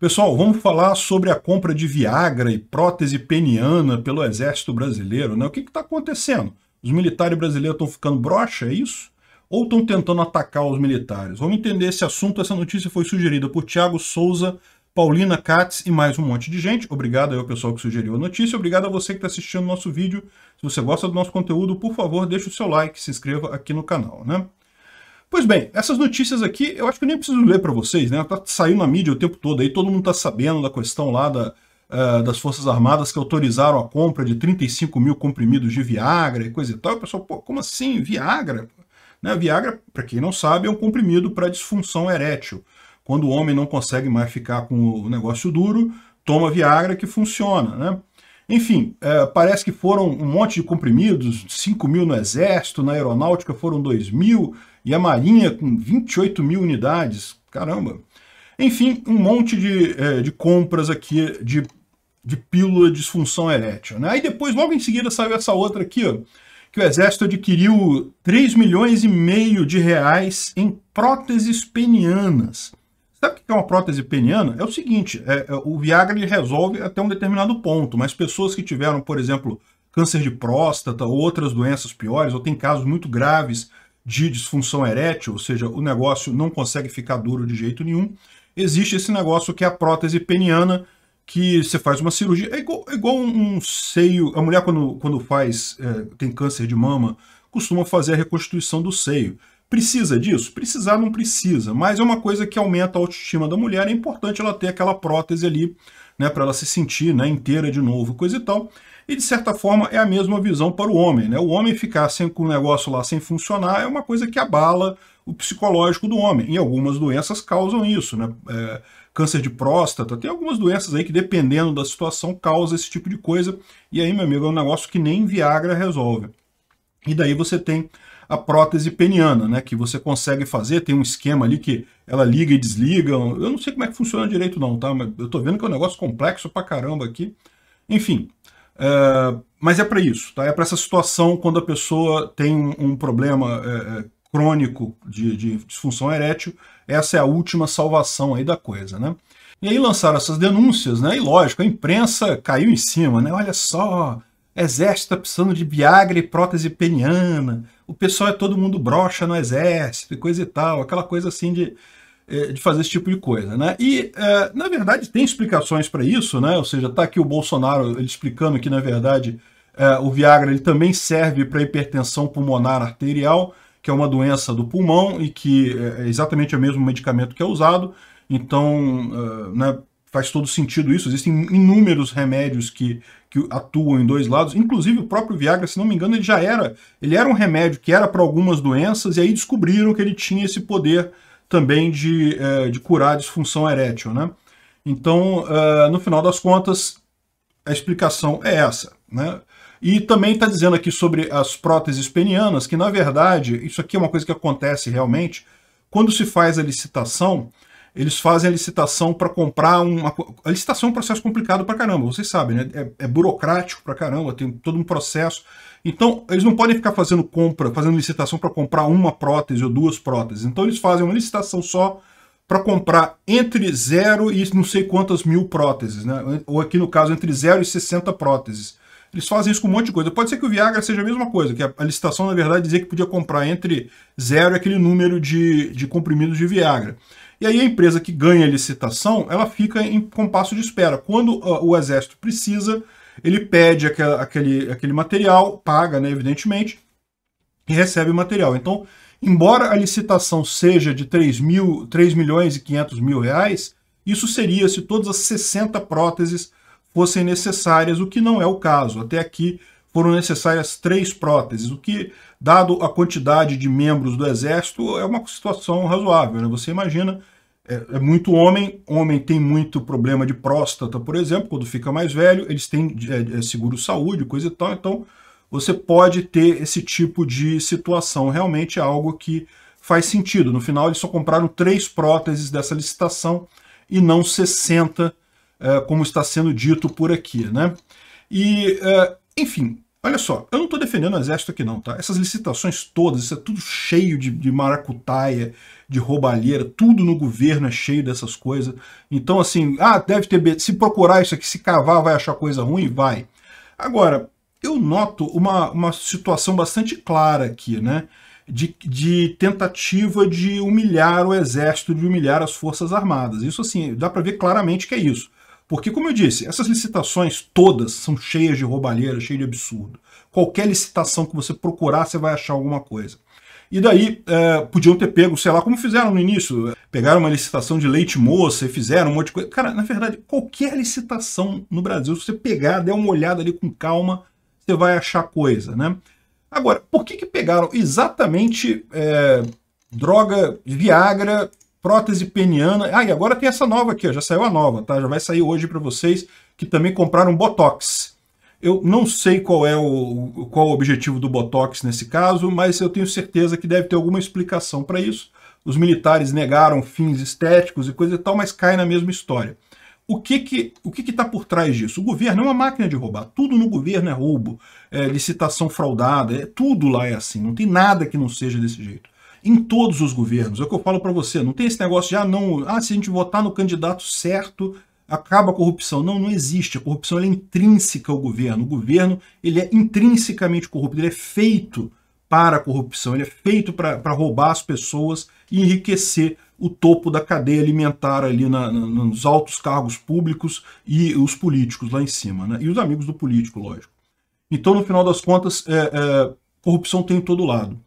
Pessoal, vamos falar sobre a compra de Viagra e prótese peniana pelo Exército Brasileiro. Né? O que está acontecendo? Os militares brasileiros estão ficando broxa, é isso? Ou estão tentando atacar os militares? Vamos entender esse assunto. Essa notícia foi sugerida por Tiago Souza, Paulina Katz e mais um monte de gente. Obrigado aí ao pessoal que sugeriu a notícia. Obrigado a você que está assistindo o nosso vídeo. Se você gosta do nosso conteúdo, por favor, deixe o seu like, se inscreva aqui no canal. Né? Pois bem, essas notícias aqui eu acho que eu nem preciso ler para vocês, né? Tá saindo na mídia o tempo todo aí, todo mundo tá sabendo da questão lá da, uh, das Forças Armadas que autorizaram a compra de 35 mil comprimidos de Viagra e coisa e tal. E o pessoal, pô, como assim? Viagra? Né? Viagra, para quem não sabe, é um comprimido para disfunção erétil. Quando o homem não consegue mais ficar com o negócio duro, toma Viagra que funciona, né? Enfim, é, parece que foram um monte de comprimidos, 5 mil no Exército, na Aeronáutica foram 2 mil, e a Marinha com 28 mil unidades, caramba. Enfim, um monte de, é, de compras aqui de, de pílula de disfunção erétil. Né? Aí depois, logo em seguida, saiu essa outra aqui, ó, que o Exército adquiriu 3 milhões e meio de reais em próteses penianas. Sabe o que é uma prótese peniana? É o seguinte, é, é, o Viagra ele resolve até um determinado ponto, mas pessoas que tiveram, por exemplo, câncer de próstata ou outras doenças piores, ou tem casos muito graves de disfunção erétil, ou seja, o negócio não consegue ficar duro de jeito nenhum, existe esse negócio que é a prótese peniana, que você faz uma cirurgia, é igual, é igual um seio, a mulher quando, quando faz, é, tem câncer de mama, costuma fazer a reconstituição do seio. Precisa disso? Precisar não precisa, mas é uma coisa que aumenta a autoestima da mulher, é importante ela ter aquela prótese ali, né, para ela se sentir né, inteira de novo, coisa e tal. E de certa forma é a mesma visão para o homem, né? O homem ficar sem, com o negócio lá sem funcionar é uma coisa que abala o psicológico do homem. E algumas doenças causam isso, né? É, câncer de próstata, tem algumas doenças aí que dependendo da situação causa esse tipo de coisa. E aí, meu amigo, é um negócio que nem Viagra resolve. E daí você tem a prótese peniana, né? Que você consegue fazer, tem um esquema ali que ela liga e desliga. Eu não sei como é que funciona direito não, tá? Mas eu tô vendo que é um negócio complexo pra caramba aqui. Enfim, é, mas é para isso, tá? É para essa situação quando a pessoa tem um, um problema é, é, crônico de, de, disfunção erétil, essa é a última salvação aí da coisa, né? E aí lançaram essas denúncias, né? E lógico, a imprensa caiu em cima, né? Olha só, Exército está precisando de Viagra e prótese peniana. O pessoal é todo mundo brocha no exército e coisa e tal. Aquela coisa assim de, eh, de fazer esse tipo de coisa, né? E, eh, na verdade, tem explicações para isso, né? Ou seja, tá aqui o Bolsonaro ele explicando que, na verdade, eh, o Viagra ele também serve para hipertensão pulmonar arterial, que é uma doença do pulmão e que é exatamente o mesmo medicamento que é usado. Então, né, faz todo sentido isso. Existem inúmeros remédios que, que atuam em dois lados. Inclusive o próprio Viagra, se não me engano, ele já era, ele era um remédio que era para algumas doenças e aí descobriram que ele tinha esse poder também de, é, de curar a disfunção erétil, né? Então, uh, no final das contas, a explicação é essa, né? E também está dizendo aqui sobre as próteses penianas, que na verdade, isso aqui é uma coisa que acontece realmente, quando se faz a licitação, eles fazem a licitação para comprar uma. A licitação é um processo complicado para caramba, vocês sabem, né? É, é burocrático para caramba, tem todo um processo. Então, eles não podem ficar fazendo compra, fazendo licitação para comprar uma prótese ou duas próteses. Então, eles fazem uma licitação só para comprar entre zero e não sei quantas mil próteses, né? Ou aqui no caso, entre zero e 60 próteses. Eles fazem isso com um monte de coisa. Pode ser que o Viagra seja a mesma coisa, que a, licitação, na verdade, dizia que podia comprar entre zero e aquele número de, de comprimidos de Viagra. E aí a empresa que ganha a licitação, ela fica em compasso de espera. Quando ah, o exército precisa, ele pede aquele, aquele material, paga, né, evidentemente, e recebe o material. Então, embora a licitação seja de 3, mil, 3 milhões e 500 mil reais, isso seria se todas as 60 próteses fossem necessárias, o que não é o caso. Até aqui, foram necessárias três próteses, o que, dado a quantidade de membros do exército, é uma situação razoável. Né? Você imagina, é, é, muito homem, homem tem muito problema de próstata, por exemplo, quando fica mais velho, eles têm é, é seguro-saúde, coisa e tal, então você pode ter esse tipo de situação. Realmente é algo que faz sentido. No final, eles só compraram três próteses dessa licitação e não 60, é, como está sendo dito por aqui. Né? E é, enfim, olha só, eu não estou defendendo o exército aqui não, tá? Essas licitações todas, isso é tudo cheio de, de maracutaia, de roubalheira, tudo no governo é cheio dessas coisas. Então, assim, ah, deve ter... Se procurar isso aqui, se cavar, vai achar coisa ruim? Vai. Agora, eu noto uma, uma situação bastante clara aqui, né? De, de, tentativa de humilhar o exército, de humilhar as forças armadas. Isso assim, dá para ver claramente que é isso. Porque, como eu disse, essas licitações todas são cheias de roubalheira, cheias de absurdo. Qualquer licitação que você procurar, você vai achar alguma coisa. E daí é, podiam ter pego, sei lá, como fizeram no início. É, pegaram uma licitação de leite moça e fizeram um monte de coisa. Cara, na verdade, qualquer licitação no Brasil, se você pegar, der uma olhada ali com calma, você vai achar coisa, né? Agora, por que, que pegaram exatamente é, droga Viagra prótese peniana. Ah, e agora tem essa nova aqui, ó, já saiu a nova, tá? Já vai sair hoje para vocês que também compraram Botox. Eu não sei qual é o, qual o objetivo do Botox nesse caso, mas eu tenho certeza que deve ter alguma explicação para isso. Os militares negaram fins estéticos e coisa e tal, mas cai na mesma história. O que que o que está por trás disso? O governo é uma máquina de roubar. Tudo no governo é roubo, é licitação fraudada, é, tudo lá é assim. Não tem nada que não seja desse jeito em todos os governos. É o que eu falo para você, não tem esse negócio de, ah, não, ah, se a gente votar no candidato certo, acaba a corrupção. Não, não existe. A corrupção é intrínseca ao governo. O governo ele é intrinsecamente corrupto, ele é feito para a corrupção, ele é feito para roubar as pessoas e enriquecer o topo da cadeia alimentar ali na, na, nos altos cargos públicos e os políticos lá em cima, né? e os amigos do político, lógico. Então, no final das contas, é, é, corrupção tem em todo lado.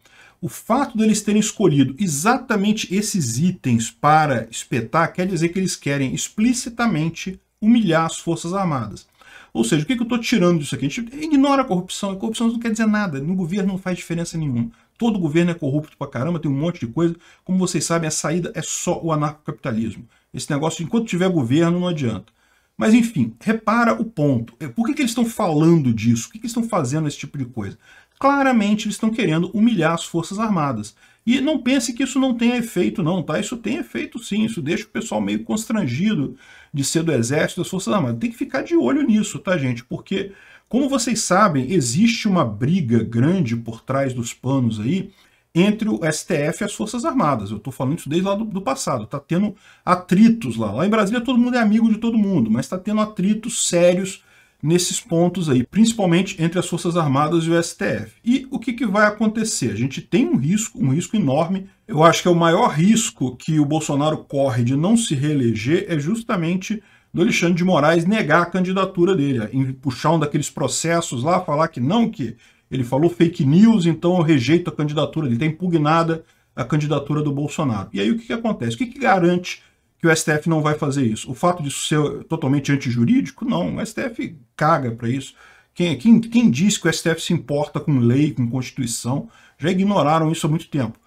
O fato deles terem escolhido exatamente esses itens para espetar quer dizer que eles querem explicitamente humilhar as Forças Armadas. Ou seja, o que, eu estou tirando disso aqui? A gente ignora a corrupção. A corrupção não quer dizer nada. No governo não faz diferença nenhuma. Todo governo é corrupto pra caramba, tem um monte de coisa. Como vocês sabem, a saída é só o anarcocapitalismo. Esse negócio, enquanto tiver governo, não adianta. Mas enfim, repara o ponto. É, por que, que eles estão falando disso? Por que, que eles estão fazendo esse tipo de coisa? Claramente eles estão querendo humilhar as Forças Armadas. E não pense que isso não tem efeito, não, tá? Isso tem efeito sim, isso deixa o pessoal meio constrangido de ser do Exército, das Forças Armadas. Tem que ficar de olho nisso, tá, gente? Porque, como vocês sabem, existe uma briga grande por trás dos panos aí entre o STF e as Forças Armadas. Eu estou falando isso desde lá do, do, passado. Tá tendo atritos lá. Lá em Brasília todo mundo é amigo de todo mundo, mas está tendo atritos sérios nesses pontos aí, principalmente entre as Forças Armadas e o STF. E o que, que vai acontecer? A gente tem um risco, um risco enorme. Eu acho que é o maior risco que o Bolsonaro corre de não se reeleger é justamente do Alexandre de Moraes negar a candidatura dele, puxar um daqueles processos lá, falar que não, que ele falou fake news, então eu rejeito a candidatura, ele Tem tá impugnada a candidatura do Bolsonaro. E aí o que, que acontece? O que, que garante que o STF não vai fazer isso. O fato disso ser totalmente antijurídico, não. O STF caga para isso. Quem, quem, quem diz que o STF se importa com lei, com Constituição, já ignoraram isso há muito tempo.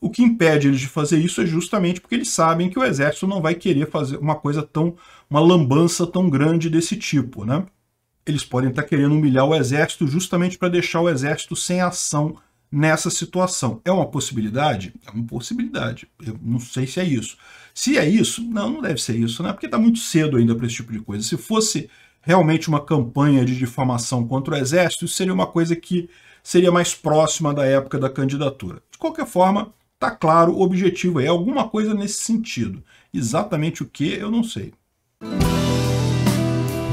O que impede eles de fazer isso é justamente porque eles sabem que o Exército não vai querer fazer uma coisa tão, uma lambança tão grande desse tipo, né? Eles podem estar querendo humilhar o Exército justamente para deixar o Exército sem ação nessa situação. É uma possibilidade? É uma possibilidade. Eu não sei se é isso. Se é isso, não, não deve ser isso, né? Porque está muito cedo ainda para esse tipo de coisa. Se fosse realmente uma campanha de difamação contra o exército, isso seria uma coisa que seria mais próxima da época da candidatura. De qualquer forma, tá claro o objetivo é alguma coisa nesse sentido. Exatamente o que, eu não sei.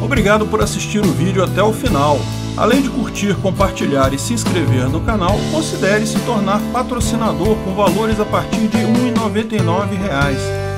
Obrigado por assistir o vídeo até o final. Além de curtir, compartilhar e se inscrever no canal, considere se tornar patrocinador com valores a partir de R$ 1,99